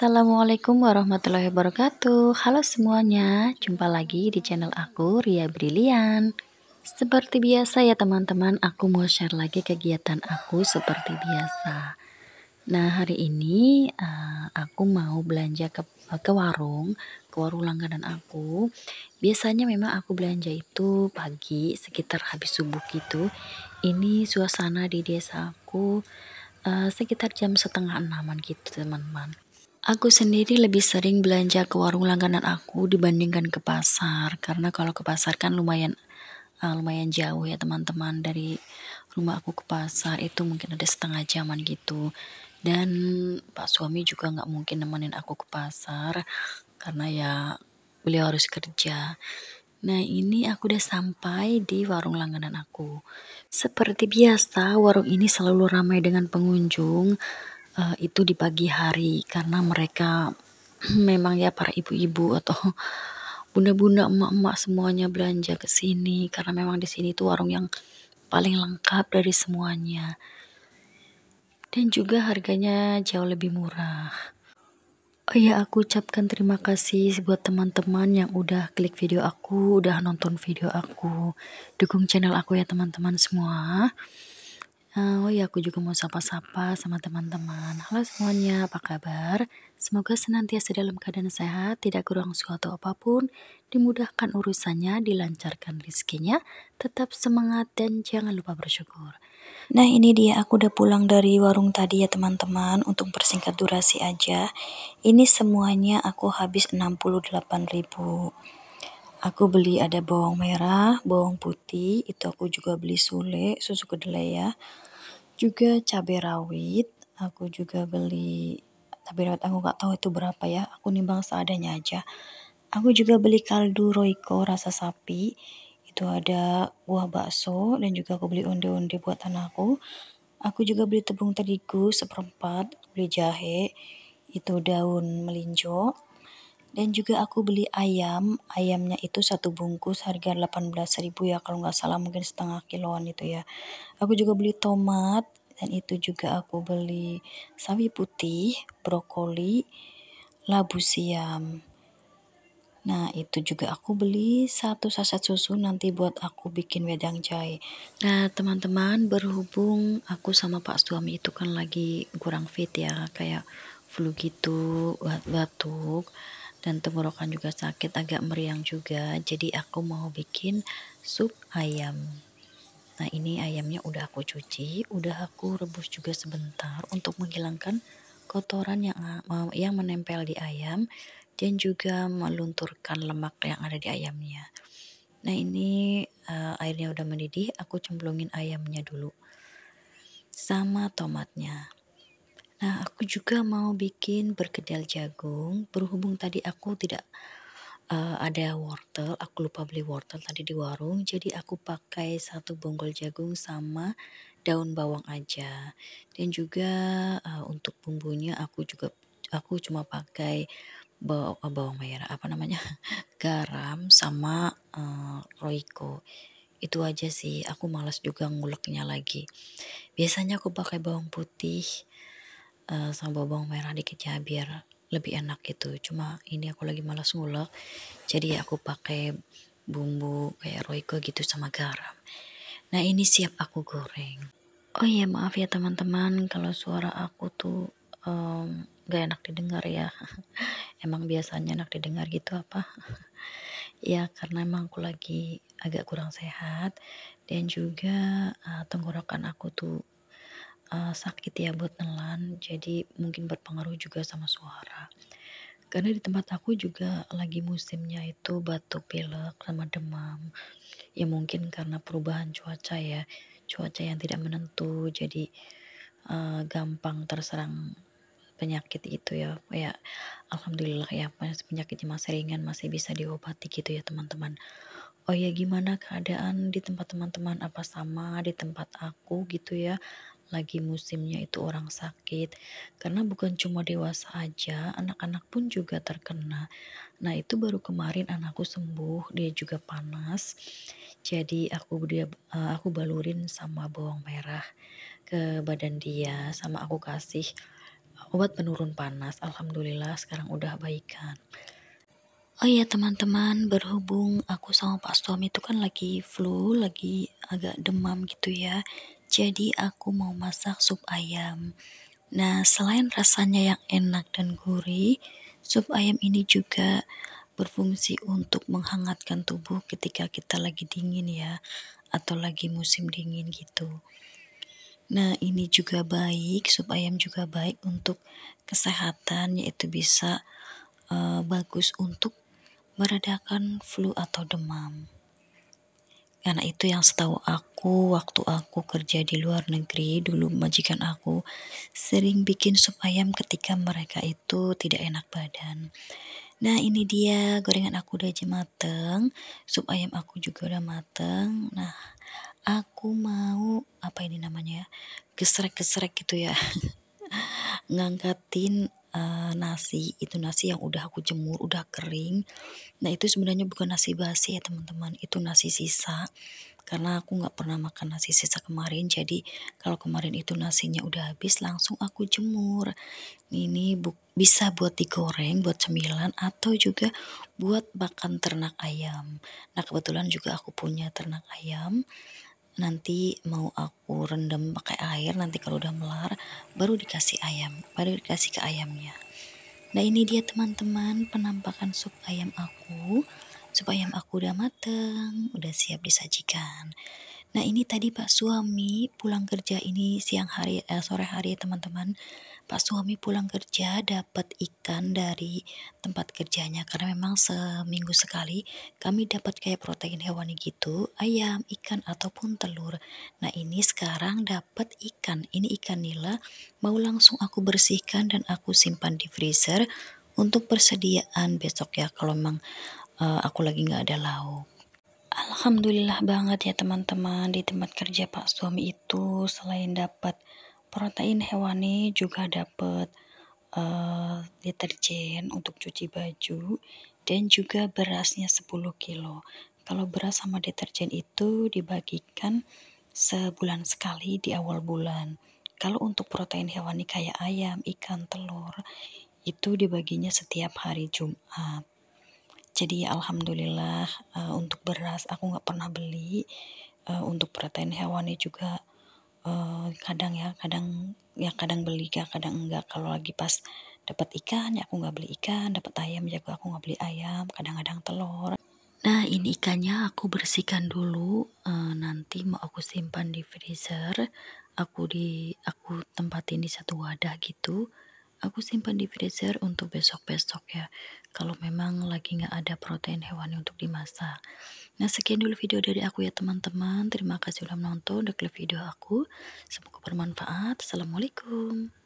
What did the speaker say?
Assalamualaikum warahmatullahi wabarakatuh Halo semuanya, jumpa lagi di channel aku Ria Brilian Seperti biasa ya teman-teman, aku mau share lagi kegiatan aku seperti biasa Nah hari ini eh, aku mau belanja ke, ke warung, ke warung langganan aku Biasanya memang aku belanja itu pagi sekitar habis subuh gitu Ini suasana di desa aku uh, sekitar jam setengah enaman gitu teman-teman Aku sendiri lebih sering belanja ke warung langganan aku dibandingkan ke pasar, karena kalau ke pasar kan lumayan uh, lumayan jauh ya teman-teman dari rumah aku ke pasar itu mungkin ada setengah jaman gitu. Dan Pak suami juga nggak mungkin nemenin aku ke pasar karena ya beliau harus kerja. Nah ini aku udah sampai di warung langganan aku. Seperti biasa warung ini selalu ramai dengan pengunjung uh, itu di pagi hari karena mereka memang ya para ibu-ibu atau bunda-bunda, emak-emak semuanya belanja ke sini karena memang di sini tuh warung yang paling lengkap dari semuanya. Dan juga harganya jauh lebih murah. Oh ya aku ucapkan terima kasih buat teman-teman yang udah klik video aku, udah nonton video aku. Dukung channel aku ya teman-teman semua. Uh, oh ya, aku juga mau sapa-sapa sama teman-teman. Halo semuanya, apa kabar? Semoga senantiasa dalam keadaan sehat, tidak kurang suatu apapun, dimudahkan urusannya, dilancarkan rezekinya, tetap semangat dan jangan lupa bersyukur. Nah, ini dia aku udah pulang dari warung tadi ya teman-teman, untuk persingkat durasi aja. Ini semuanya aku habis 68 ribu Aku beli ada bawang merah, bawang putih, itu aku juga beli sule, susu kedelai ya. Juga cabai rawit, aku juga beli cabai rawit aku nggak tahu itu berapa ya, aku nimbang seadanya aja. Aku juga beli kaldu roiko rasa sapi, itu ada buah bakso dan juga aku beli onde-onde buatan aku. Aku juga beli tepung terigu seperempat, beli jahe, itu daun melinjo, dan juga aku beli ayam ayamnya itu satu bungkus harga 18.000 ya kalau nggak salah mungkin setengah kiloan itu ya aku juga beli tomat dan itu juga aku beli sawi putih brokoli labu siam Nah, itu juga aku beli satu saset susu nanti buat aku bikin wedang jahe. Nah, teman-teman, berhubung aku sama Pak suami itu kan lagi kurang fit ya, kayak flu gitu, batuk dan tenggorokan juga sakit agak meriang juga jadi aku mau bikin sup ayam nah ini ayamnya udah aku cuci udah aku rebus juga sebentar untuk menghilangkan kotoran yang eh, yang menempel di ayam dan juga melunturkan lemak yang ada di ayamnya nah ini uh, airnya udah mendidih aku cemplungin ayamnya dulu sama tomatnya Nah, aku juga mau bikin perkedel jagung. Berhubung tadi aku tidak uh, ada wortel, aku lupa beli wortel tadi di warung. Jadi aku pakai satu bonggol jagung sama daun bawang aja. Dan juga uh, untuk bumbunya aku juga aku cuma pakai bawang, eh, bawang merah apa namanya? garam sama uh, roiko itu aja sih aku malas juga nguleknya lagi biasanya aku pakai bawang putih uh, sama bawang merah dikit ya biar lebih enak gitu cuma ini aku lagi malas ngulek jadi aku pakai bumbu kayak roiko gitu sama garam nah ini siap aku goreng oh iya maaf ya teman-teman kalau suara aku tuh um, gak enak didengar ya emang biasanya enak didengar gitu apa ya karena emang aku lagi agak kurang sehat dan juga uh, tenggorokan aku tuh uh, sakit ya buat nelan, jadi mungkin berpengaruh juga sama suara. Karena di tempat aku juga lagi musimnya itu batuk pilek sama demam. Ya mungkin karena perubahan cuaca ya, cuaca yang tidak menentu, jadi uh, gampang terserang penyakit itu ya ya alhamdulillah ya penyakitnya masih ringan masih bisa diobati gitu ya teman-teman oh ya gimana keadaan di tempat teman-teman apa sama di tempat aku gitu ya lagi musimnya itu orang sakit karena bukan cuma dewasa aja anak-anak pun juga terkena nah itu baru kemarin anakku sembuh dia juga panas jadi aku dia eh, aku balurin sama bawang merah ke badan dia sama aku kasih obat penurun panas alhamdulillah sekarang udah baikan Oh iya teman-teman, berhubung aku sama Pak Suami itu kan lagi flu, lagi agak demam gitu ya. Jadi aku mau masak sup ayam. Nah, selain rasanya yang enak dan gurih, sup ayam ini juga berfungsi untuk menghangatkan tubuh ketika kita lagi dingin ya atau lagi musim dingin gitu. Nah, ini juga baik, sup ayam juga baik untuk kesehatan yaitu bisa uh, bagus untuk meredakan flu atau demam. Karena itu yang setahu aku aku waktu aku kerja di luar negeri dulu majikan aku sering bikin sup ayam ketika mereka itu tidak enak badan. Nah ini dia gorengan aku udah aja mateng, sup ayam aku juga udah mateng. Nah aku mau apa ini namanya gesrek-gesrek gitu ya ngangkatin uh, nasi itu nasi yang udah aku jemur udah kering nah itu sebenarnya bukan nasi basi ya teman-teman itu nasi sisa karena aku nggak pernah makan nasi sisa kemarin jadi kalau kemarin itu nasinya udah habis langsung aku jemur ini bu bisa buat digoreng buat cemilan atau juga buat makan ternak ayam nah kebetulan juga aku punya ternak ayam nanti mau aku rendam pakai air nanti kalau udah melar baru dikasih ayam baru dikasih ke ayamnya nah ini dia teman-teman penampakan sup ayam aku supaya ayam aku udah mateng, udah siap disajikan. Nah ini tadi Pak Suami pulang kerja ini siang hari, eh, sore hari teman-teman. Pak Suami pulang kerja dapat ikan dari tempat kerjanya karena memang seminggu sekali kami dapat kayak protein hewani gitu, ayam, ikan ataupun telur. Nah ini sekarang dapat ikan, ini ikan nila mau langsung aku bersihkan dan aku simpan di freezer untuk persediaan besok ya kalau memang uh, aku lagi nggak ada lauk. Alhamdulillah banget ya teman-teman di tempat kerja pak suami itu selain dapat protein hewani juga dapat uh, deterjen untuk cuci baju dan juga berasnya 10 kilo. Kalau beras sama deterjen itu dibagikan sebulan sekali di awal bulan. Kalau untuk protein hewani kayak ayam, ikan, telur itu dibaginya setiap hari Jumat jadi alhamdulillah uh, untuk beras aku nggak pernah beli uh, untuk protein hewani juga uh, kadang ya kadang ya kadang beli ya kadang enggak kalau lagi pas dapat ikan ya aku nggak beli ikan dapat ayam ya aku nggak beli ayam kadang-kadang telur nah ini ikannya aku bersihkan dulu uh, nanti mau aku simpan di freezer aku di aku tempatin di satu wadah gitu aku simpan di freezer untuk besok-besok ya kalau memang lagi nggak ada protein hewan untuk dimasak nah sekian dulu video dari aku ya teman-teman terima kasih sudah menonton dan video aku semoga bermanfaat assalamualaikum